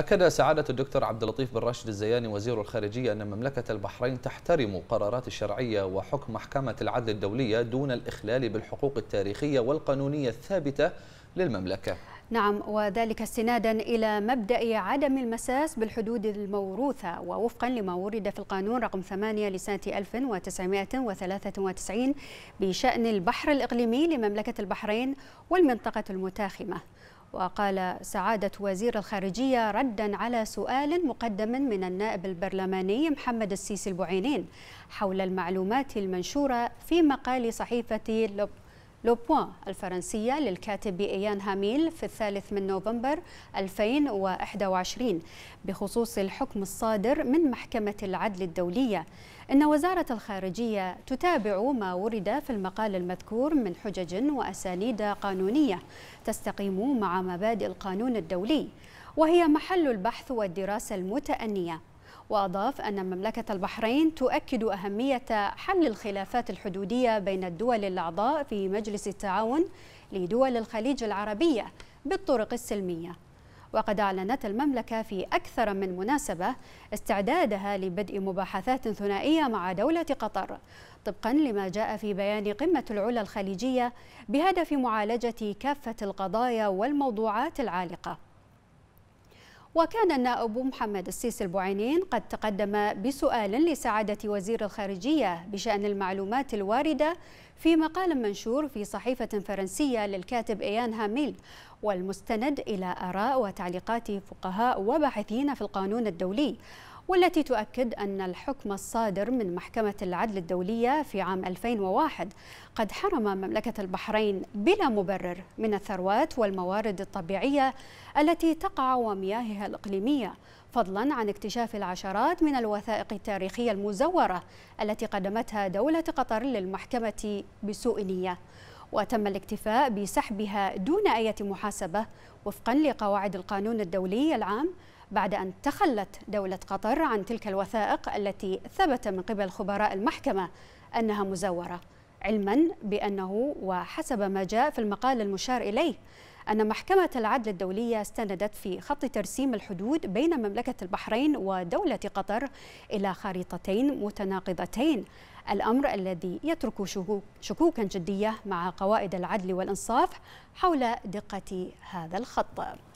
أكد سعادة الدكتور عبد اللطيف بن راشد الزياني وزير الخارجية أن مملكة البحرين تحترم قرارات الشرعية وحكم محكمة العدل الدولية دون الإخلال بالحقوق التاريخية والقانونية الثابتة للمملكة نعم وذلك استنادا إلى مبدأ عدم المساس بالحدود الموروثة ووفقا لما ورد في القانون رقم 8 لسنة 1993 بشأن البحر الإقليمي لمملكة البحرين والمنطقة المتاخمة وقال سعادة وزير الخارجية ردا على سؤال مقدم من النائب البرلماني محمد السيسي البعينين حول المعلومات المنشورة في مقال صحيفة لوبوان الفرنسية للكاتب إيان هاميل في الثالث من نوفمبر 2021 بخصوص الحكم الصادر من محكمة العدل الدولية إن وزارة الخارجية تتابع ما ورد في المقال المذكور من حجج وأسانيد قانونية تستقيم مع مبادئ القانون الدولي وهي محل البحث والدراسة المتأنية وأضاف أن مملكة البحرين تؤكد أهمية حل الخلافات الحدودية بين الدول الأعضاء في مجلس التعاون لدول الخليج العربية بالطرق السلمية وقد أعلنت المملكة في أكثر من مناسبة استعدادها لبدء مباحثات ثنائية مع دولة قطر طبقا لما جاء في بيان قمة العلا الخليجية بهدف معالجة كافة القضايا والموضوعات العالقة وكان النائب محمد السيسي البعينين قد تقدم بسؤال لسعادة وزير الخارجية بشأن المعلومات الواردة في مقال منشور في صحيفة فرنسية للكاتب إيان هاميل والمستند إلى آراء وتعليقات فقهاء وباحثين في القانون الدولي والتي تؤكد أن الحكم الصادر من محكمة العدل الدولية في عام 2001 قد حرم مملكة البحرين بلا مبرر من الثروات والموارد الطبيعية التي تقع ومياهها الإقليمية فضلا عن اكتشاف العشرات من الوثائق التاريخية المزورة التي قدمتها دولة قطر للمحكمة بسوء نية وتم الاكتفاء بسحبها دون أي محاسبة وفقا لقواعد القانون الدولي العام بعد أن تخلت دولة قطر عن تلك الوثائق التي ثبت من قبل خبراء المحكمة أنها مزورة علما بأنه وحسب ما جاء في المقال المشار إليه أن محكمة العدل الدولية استندت في خط ترسيم الحدود بين مملكة البحرين ودولة قطر إلى خريطتين متناقضتين الأمر الذي يترك شكوكا جدية مع قوائد العدل والإنصاف حول دقة هذا الخط